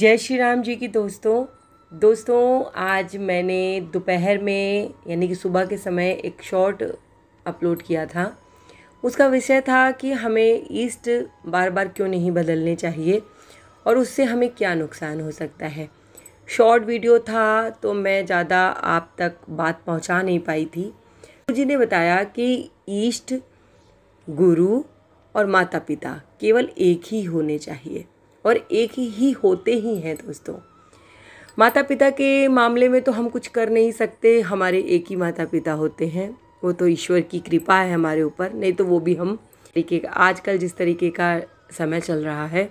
जय श्री राम जी की दोस्तों दोस्तों आज मैंने दोपहर में यानी कि सुबह के समय एक शॉर्ट अपलोड किया था उसका विषय था कि हमें ईस्ट बार बार क्यों नहीं बदलने चाहिए और उससे हमें क्या नुकसान हो सकता है शॉर्ट वीडियो था तो मैं ज़्यादा आप तक बात पहुंचा नहीं पाई थी गुरु जी ने बताया कि ईस्ट गुरु और माता पिता केवल एक ही होने चाहिए और एक ही, ही होते ही हैं दोस्तों माता पिता के मामले में तो हम कुछ कर नहीं सकते हमारे एक ही माता पिता होते हैं वो तो ईश्वर की कृपा है हमारे ऊपर नहीं तो वो भी हम तरीके का आजकल जिस तरीके का समय चल रहा है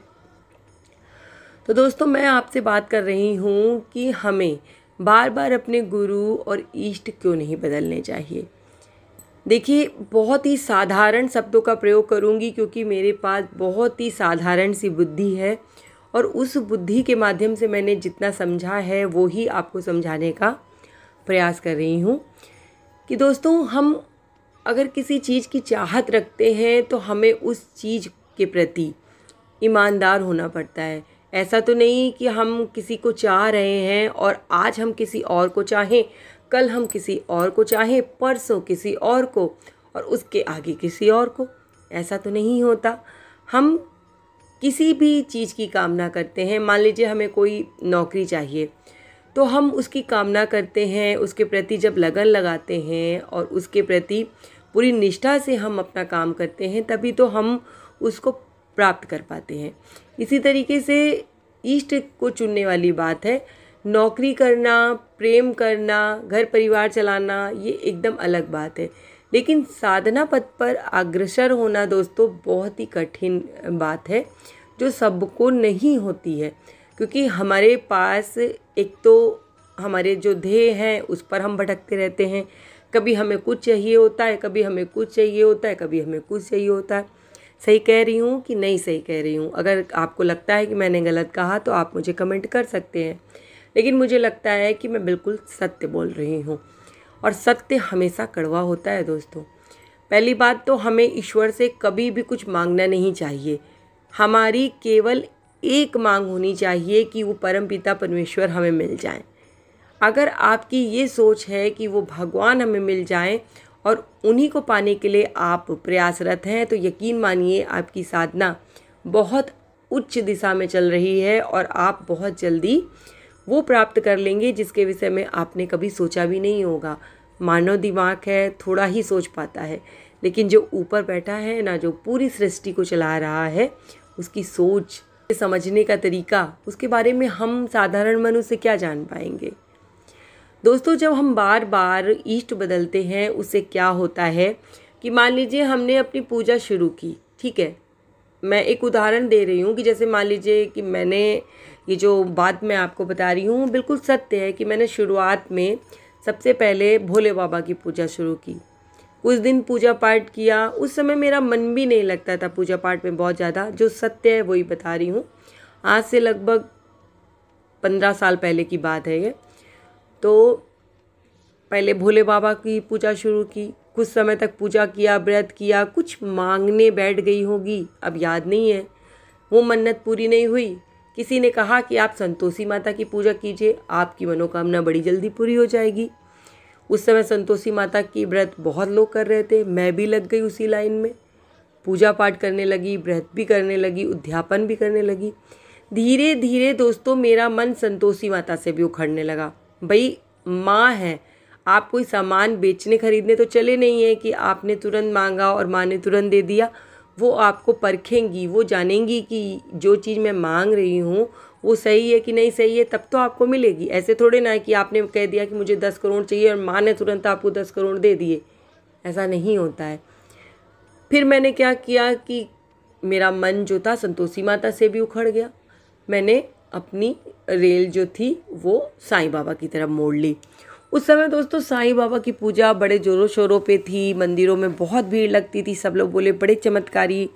तो दोस्तों मैं आपसे बात कर रही हूँ कि हमें बार बार अपने गुरु और इष्ट क्यों नहीं बदलने चाहिए देखिए बहुत ही साधारण शब्दों का प्रयोग करूँगी क्योंकि मेरे पास बहुत ही साधारण सी बुद्धि है और उस बुद्धि के माध्यम से मैंने जितना समझा है वो ही आपको समझाने का प्रयास कर रही हूँ कि दोस्तों हम अगर किसी चीज़ की चाहत रखते हैं तो हमें उस चीज़ के प्रति ईमानदार होना पड़ता है ऐसा तो नहीं कि हम किसी को चाह रहे हैं और आज हम किसी और को चाहें कल हम किसी और को चाहें परसों किसी और को और उसके आगे किसी और को ऐसा तो नहीं होता हम किसी भी चीज़ की कामना करते हैं मान लीजिए हमें कोई नौकरी चाहिए तो हम उसकी कामना करते हैं उसके प्रति जब लगन लगाते हैं और उसके प्रति पूरी निष्ठा से हम अपना काम करते हैं तभी तो हम उसको प्राप्त कर पाते हैं इसी तरीके से ईष्ट को चुनने वाली बात है नौकरी करना प्रेम करना घर परिवार चलाना ये एकदम अलग बात है लेकिन साधना पथ पर अग्रसर होना दोस्तों बहुत ही कठिन बात है जो सबको नहीं होती है क्योंकि हमारे पास एक तो हमारे जो ध्येय हैं उस पर हम भटकते रहते हैं कभी हमें कुछ चाहिए होता है कभी हमें कुछ चाहिए होता है कभी हमें कुछ चाहिए होता है सही कह रही हूँ कि नहीं सही कह रही हूँ अगर आपको लगता है कि मैंने गलत कहा तो आप मुझे कमेंट कर सकते हैं लेकिन मुझे लगता है कि मैं बिल्कुल सत्य बोल रही हूँ और सत्य हमेशा कड़वा होता है दोस्तों पहली बात तो हमें ईश्वर से कभी भी कुछ मांगना नहीं चाहिए हमारी केवल एक मांग होनी चाहिए कि वो परम पिता परमेश्वर हमें मिल जाएं अगर आपकी ये सोच है कि वो भगवान हमें मिल जाएं और उन्हीं को पाने के लिए आप प्रयासरत हैं तो यकीन मानिए आपकी साधना बहुत उच्च दिशा में चल रही है और आप बहुत जल्दी वो प्राप्त कर लेंगे जिसके विषय में आपने कभी सोचा भी नहीं होगा मानव दिमाग है थोड़ा ही सोच पाता है लेकिन जो ऊपर बैठा है ना जो पूरी सृष्टि को चला रहा है उसकी सोच समझने का तरीका उसके बारे में हम साधारण मनुष्य क्या जान पाएंगे दोस्तों जब हम बार बार ईष्ट बदलते हैं उससे क्या होता है कि मान लीजिए हमने अपनी पूजा शुरू की ठीक है मैं एक उदाहरण दे रही हूँ कि जैसे मान लीजिए कि मैंने ये जो बात मैं आपको बता रही हूँ बिल्कुल सत्य है कि मैंने शुरुआत में सबसे पहले भोले बाबा की पूजा शुरू की उस दिन पूजा पाठ किया उस समय मेरा मन भी नहीं लगता था पूजा पाठ में बहुत ज़्यादा जो सत्य है वही बता रही हूँ आज से लगभग पंद्रह साल पहले की बात है ये तो पहले भोले बाबा की पूजा शुरू की कुछ समय तक पूजा किया व्रत किया कुछ मांगने बैठ गई होगी अब याद नहीं है वो मन्नत पूरी नहीं हुई किसी ने कहा कि आप संतोषी माता की पूजा कीजिए आपकी मनोकामना बड़ी जल्दी पूरी हो जाएगी उस समय संतोषी माता की व्रत बहुत लोग कर रहे थे मैं भी लग गई उसी लाइन में पूजा पाठ करने लगी व्रत भी करने लगी उद्यापन भी करने लगी धीरे धीरे दोस्तों मेरा मन संतोषी माता से भी उखड़ने लगा भाई माँ है आप कोई सामान बेचने खरीदने तो चले नहीं हैं कि आपने तुरंत मांगा और माँ ने तुरंत दे दिया वो आपको परखेंगी वो जानेंगी कि जो चीज़ मैं मांग रही हूँ वो सही है कि नहीं सही है तब तो आपको मिलेगी ऐसे थोड़े ना कि आपने कह दिया कि मुझे दस करोड़ चाहिए और माँ ने तुरंत आपको दस करोड़ दे दिए ऐसा नहीं होता है फिर मैंने क्या किया कि मेरा मन जो था संतोषी माता से भी उखड़ गया मैंने अपनी रेल जो थी वो साईं बाबा की तरफ मोड़ ली उस समय दोस्तों साईं बाबा की पूजा बड़े ज़ोरों शोरों पे थी मंदिरों में बहुत भीड़ लगती थी सब लोग बोले बड़े चमत्कारी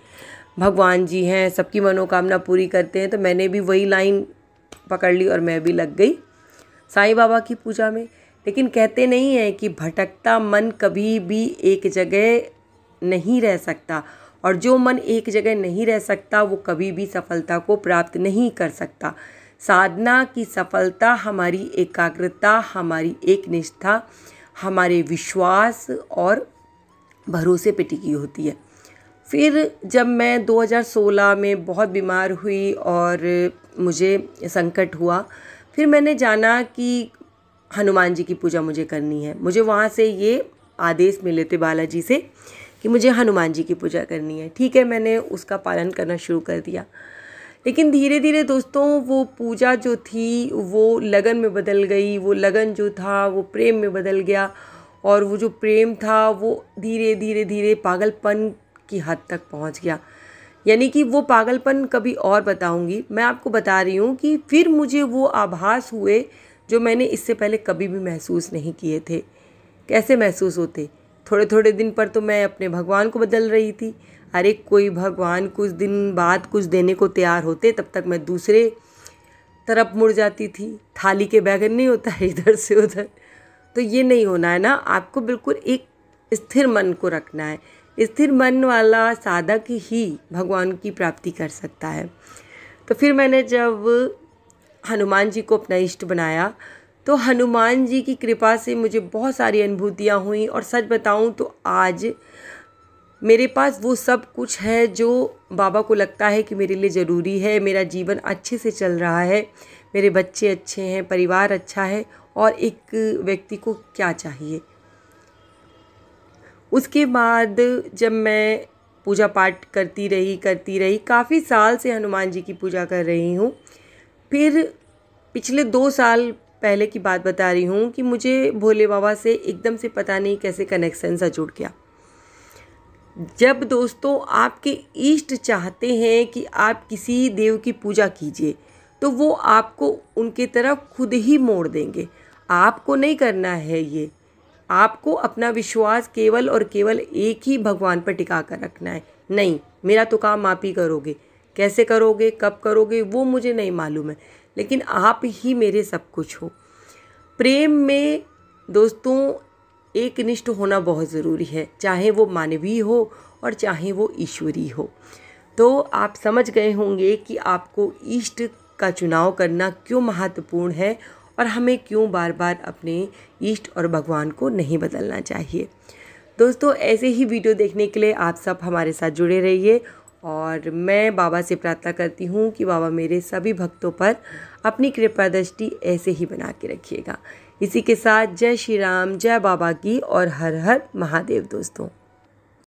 भगवान जी हैं सबकी मनोकामना पूरी करते हैं तो मैंने भी वही लाइन पकड़ ली और मैं भी लग गई साईं बाबा की पूजा में लेकिन कहते नहीं हैं कि भटकता मन कभी भी एक जगह नहीं रह सकता और जो मन एक जगह नहीं रह सकता वो कभी भी सफलता को प्राप्त नहीं कर सकता साधना की सफलता हमारी एकाग्रता हमारी एक निष्ठा हमारे विश्वास और भरोसे पे टिकी होती है फिर जब मैं 2016 में बहुत बीमार हुई और मुझे संकट हुआ फिर मैंने जाना कि हनुमान जी की पूजा मुझे करनी है मुझे वहाँ से ये आदेश मिले थे बालाजी से कि मुझे हनुमान जी की पूजा करनी है ठीक है मैंने उसका पालन करना शुरू कर दिया लेकिन धीरे धीरे दोस्तों वो पूजा जो थी वो लगन में बदल गई वो लगन जो था वो प्रेम में बदल गया और वो जो प्रेम था वो धीरे धीरे धीरे पागलपन की हद तक पहुंच गया यानी कि वो पागलपन कभी और बताऊंगी मैं आपको बता रही हूँ कि फिर मुझे वो आभास हुए जो मैंने इससे पहले कभी भी महसूस नहीं किए थे कैसे महसूस होते थोड़े थोड़े दिन पर तो मैं अपने भगवान को बदल रही थी हर एक कोई भगवान कुछ दिन बाद कुछ देने को तैयार होते तब तक मैं दूसरे तरफ मुड़ जाती थी थाली के बैगन नहीं होता है इधर से उधर तो ये नहीं होना है ना आपको बिल्कुल एक स्थिर मन को रखना है स्थिर मन वाला साधक ही भगवान की प्राप्ति कर सकता है तो फिर मैंने जब हनुमान जी को अपना इष्ट बनाया तो हनुमान जी की कृपा से मुझे बहुत सारी अनुभूतियाँ हुई और सच बताऊँ तो आज मेरे पास वो सब कुछ है जो बाबा को लगता है कि मेरे लिए ज़रूरी है मेरा जीवन अच्छे से चल रहा है मेरे बच्चे अच्छे हैं परिवार अच्छा है और एक व्यक्ति को क्या चाहिए उसके बाद जब मैं पूजा पाठ करती रही करती रही काफ़ी साल से हनुमान जी की पूजा कर रही हूँ फिर पिछले दो साल पहले की बात बता रही हूँ कि मुझे भोले बाबा से एकदम से पता नहीं कैसे कनेक्शन सा जुड़ गया जब दोस्तों आपके इष्ट चाहते हैं कि आप किसी देव की पूजा कीजिए तो वो आपको उनके तरफ खुद ही मोड़ देंगे आपको नहीं करना है ये आपको अपना विश्वास केवल और केवल एक ही भगवान पर टिका कर रखना है नहीं मेरा तो काम आप ही करोगे कैसे करोगे कब करोगे वो मुझे नहीं मालूम है लेकिन आप ही मेरे सब कुछ हो प्रेम में दोस्तों एक निष्ठ होना बहुत ज़रूरी है चाहे वो मानवीय हो और चाहे वो ईश्वरी हो तो आप समझ गए होंगे कि आपको इष्ट का चुनाव करना क्यों महत्वपूर्ण है और हमें क्यों बार बार अपने इष्ट और भगवान को नहीं बदलना चाहिए दोस्तों ऐसे ही वीडियो देखने के लिए आप सब हमारे साथ जुड़े रहिए और मैं बाबा से प्रार्थना करती हूँ कि बाबा मेरे सभी भक्तों पर अपनी कृपा दृष्टि ऐसे ही बना के रखिएगा इसी के साथ जय श्री राम जय बाबा की और हर हर महादेव दोस्तों